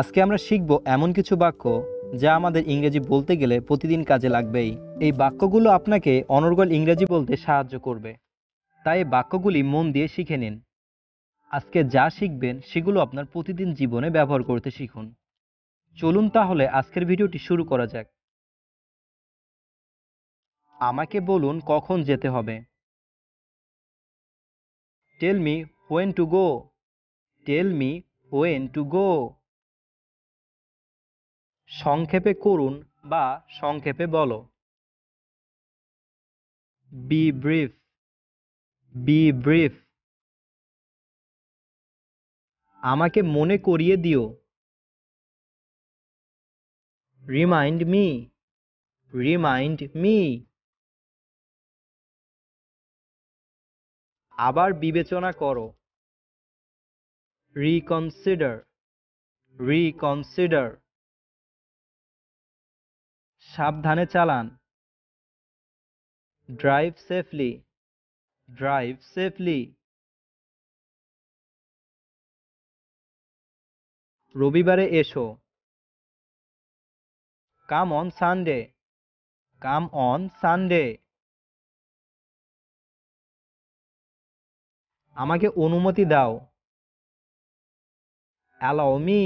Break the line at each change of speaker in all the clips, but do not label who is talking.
আজকে আমরা শিখব এমন কিছু বাক্য যা আমাদের ইংরেজি বলতে গেলে প্রতিদিন কাজে লাগবেই এই বাক্যগুলো আপনাকে অনর্গল ইংরেজি বলতে সাহায্য করবে তাই বাক্যগুলি মন দিয়ে শিখে নিন আজকে যা শিখবেন সেগুলো আপনার প্রতিদিন জীবনে ব্যবহার করতে শিখুন চলুন তাহলে আজকের ভিডিওটি শুরু করা যাক আমাকে বলুন কখন
যেতে হবে tell me when to go tell me when to go সংক্ষেপে করুন বা সংক্ষেপে বলো বি ব্রিফ বি ব্রিফ আমাকে মনে করিয়ে দিও রিমাইন্ড মি রিমাইন্ড মি আবার বিবেচনা করো রিকনসিডার রিকনসিডার সাবধানে চালান ড্রাইভ সেফলি ড্রাইভ সেফলি রবিবারে এসো come on Sunday come on Sunday আমাকে অনুমতি দাও অ্যালাও মি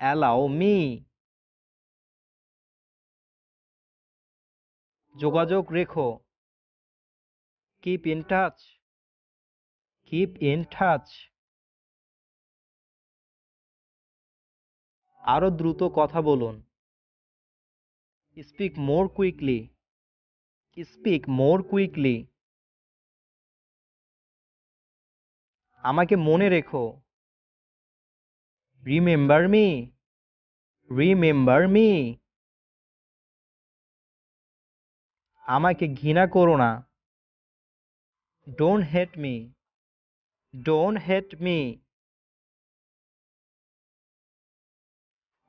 অ্যালাও মি যোগাযোগ রেখো keep in touch keep in touch আরও দ্রুত কথা বলুন speak more quickly speak more quickly আমাকে মনে রেখো রিমেম্বার মি রিমেম্বার মি আমাকে ঘৃণা করো না don't hate me don't hate me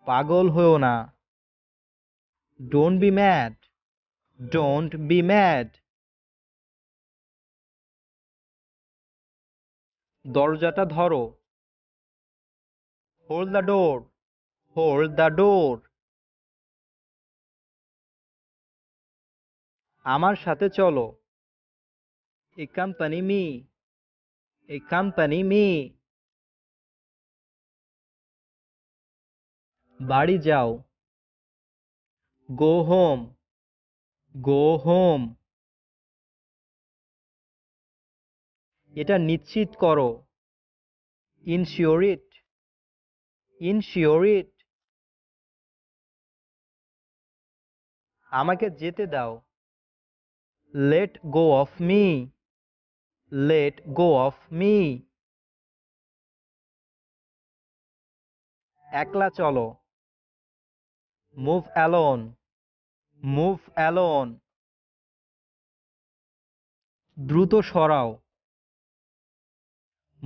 পাগল হও না don't be mad don't be mad দরজাটা ধরো hold the door hold the door আমার সাথে চলো এ মি এ মি বাড়ি যাও গো হোম গো হোম এটা নিশ্চিত করো ইনশিওরিট ইনশিওরিট আমাকে যেতে দাও let go of me let go of me একলা চলো মুভ অ্যালোন মুভ অ্যালোন দ্রুত সরাও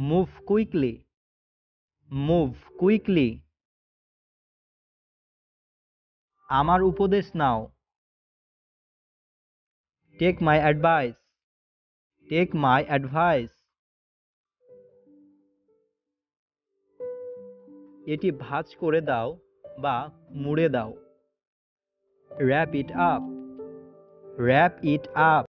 মুভ কুইকলি মুভ কুইকলি আমার উপদেশ নাও Take my advice
take my advice এটি ভাজ করে দাও বা মুড়ে দাও wrap it up wrap it up